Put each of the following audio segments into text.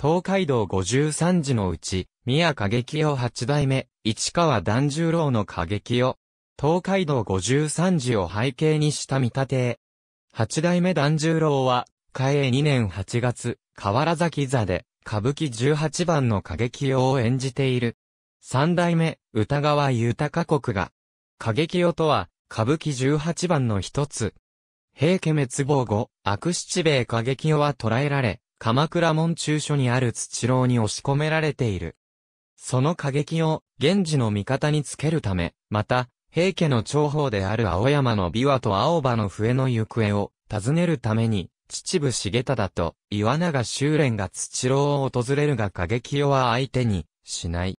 東海道五十三次のうち、宮歌劇を八代目、市川團十郎の歌劇を、東海道五十三次を背景にした見立て。八代目團十郎は、嘉永2年8月、河原崎座で、歌舞伎十八番の劇清を演じている。三代目、歌川豊国が、歌劇清とは、歌舞伎十八番の一つ。平家滅亡後、悪七兵衛劇清は捕らえられ、鎌倉門中所にある土牢に押し込められている。その過激を、源氏の味方につけるため、また、平家の長方である青山の琵琶と青葉の笛の行方を尋ねるために、秩父重忠と岩永修練が土牢を訪れるが過激をは相手にしない。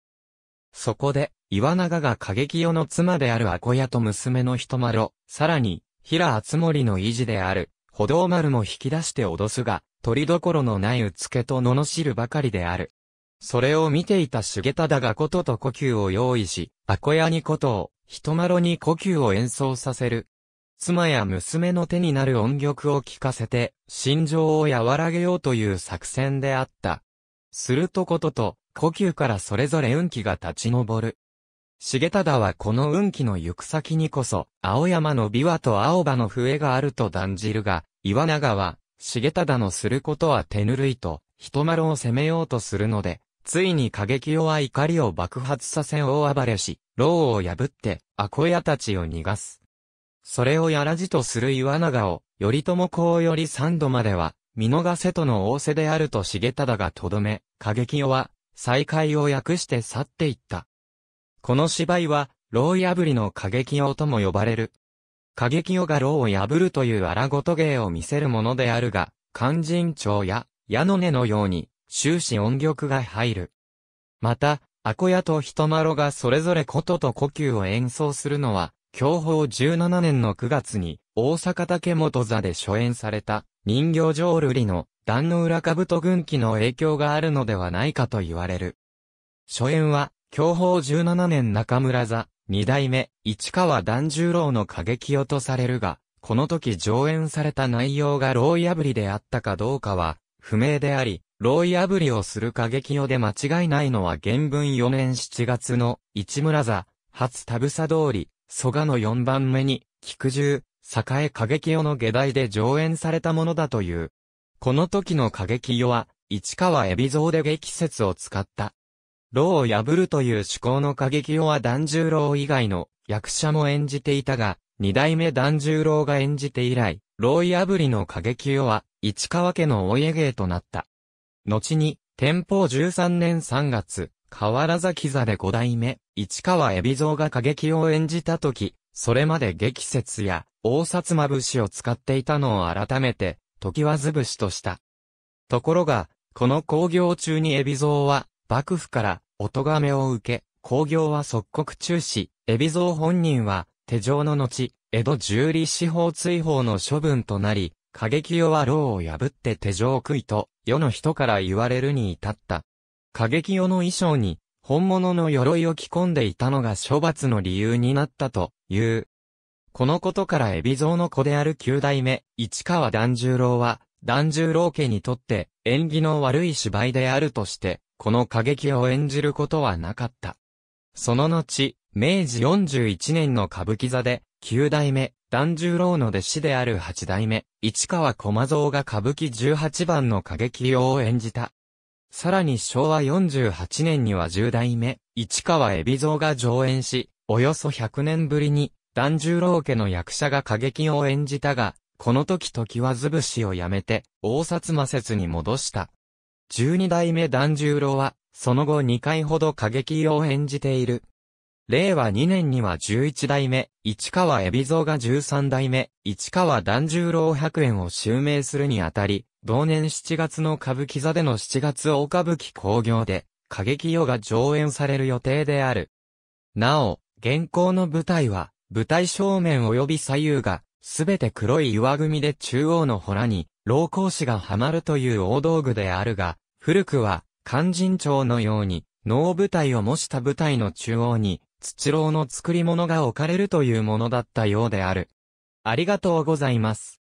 そこで、岩永が過激をの妻であるアコヤと娘の人丸、さらに、平厚森の維持である、歩道丸も引き出して脅すが、取りどころのないうつけと罵るばかりである。それを見ていた重忠がことと呼吸を用意し、アコヤにことを、人まろに呼吸を演奏させる。妻や娘の手になる音曲を聞かせて、心情を和らげようという作戦であった。するとことと、呼吸からそれぞれ運気が立ち上る。重忠はこの運気の行く先にこそ、青山の琵琶と青葉の笛があると断じるが、岩永は、重忠のすることは手ぬるいと、人丸を攻めようとするので、ついに過激は怒りを爆発させ大暴れし、牢を破って、アコヤたちを逃がす。それをやらじとする岩永を、頼朝公より三度までは、見逃せとの仰せであると重忠がとどめ、過激は、再会を訳して去っていった。この芝居は、牢破りの過激用とも呼ばれる。過激夜が牢を破るという荒ごと芸を見せるものであるが、勧進帳や、矢の根のように、終始音曲が入る。また、アコヤとヒトマロがそれぞれ琴と呼吸を演奏するのは、享保17年の9月に、大阪竹本座で初演された、人形浄瑠璃の、壇の裏兜軍記の影響があるのではないかと言われる。初演は、享保17年中村座、二代目、市川團十郎の過激をとされるが、この時上演された内容が牢破りであったかどうかは、不明であり、牢破りをする過激をで間違いないのは原文4年7月の、市村座、初田草通り、蘇我の四番目に、菊獣、栄過激をの下題で上演されたものだという。この時の過激をは、市川海老蔵で激説を使った牢を破るという趣向の過激をは團十郎以外の役者も演じていたが、二代目團十郎が演じて以来、牢破りの過激をは、市川家のお家芸となった。後に、天保13年3月、河原崎座で五代目、市川海老蔵が過激を演じた時、それまで激説や、大薩摩節を使っていたのを改めて、時はず節とした。ところが、この興行中に海老蔵は、幕府からお咎めを受け、工業は即刻中止、海老蔵本人は手錠の後、江戸十里司法追放の処分となり、過激世は牢を破って手錠食いと、世の人から言われるに至った。過激世の衣装に、本物の鎧を着込んでいたのが処罰の理由になったという。このことから海老蔵の子である九代目、市川團十郎は、團十郎家にとって、縁起の悪い芝居であるとして、この過激を演じることはなかった。その後、明治41年の歌舞伎座で、九代目、團十郎の弟子である八代目、市川駒蔵が歌舞伎18番の過激用を演じた。さらに昭和48年には十代目、市川海老蔵が上演し、およそ100年ぶりに、團十郎家の役者が過激を演じたが、この時時はずぶしをやめて、大薩摩説に戻した。12代目團十郎は、その後2回ほど過激を演じている。令和2年には11代目、市川海老蔵が13代目、市川團十郎百円を襲名するにあたり、同年7月の歌舞伎座での7月大歌舞伎興行で、歌劇用が上演される予定である。なお、現行の舞台は、舞台正面及び左右が、すべて黒い岩組で中央の洞に、老孔子がハマるという大道具であるが、古くは、勧進帳のように、能舞台を模した舞台の中央に、土郎の作り物が置かれるというものだったようである。ありがとうございます。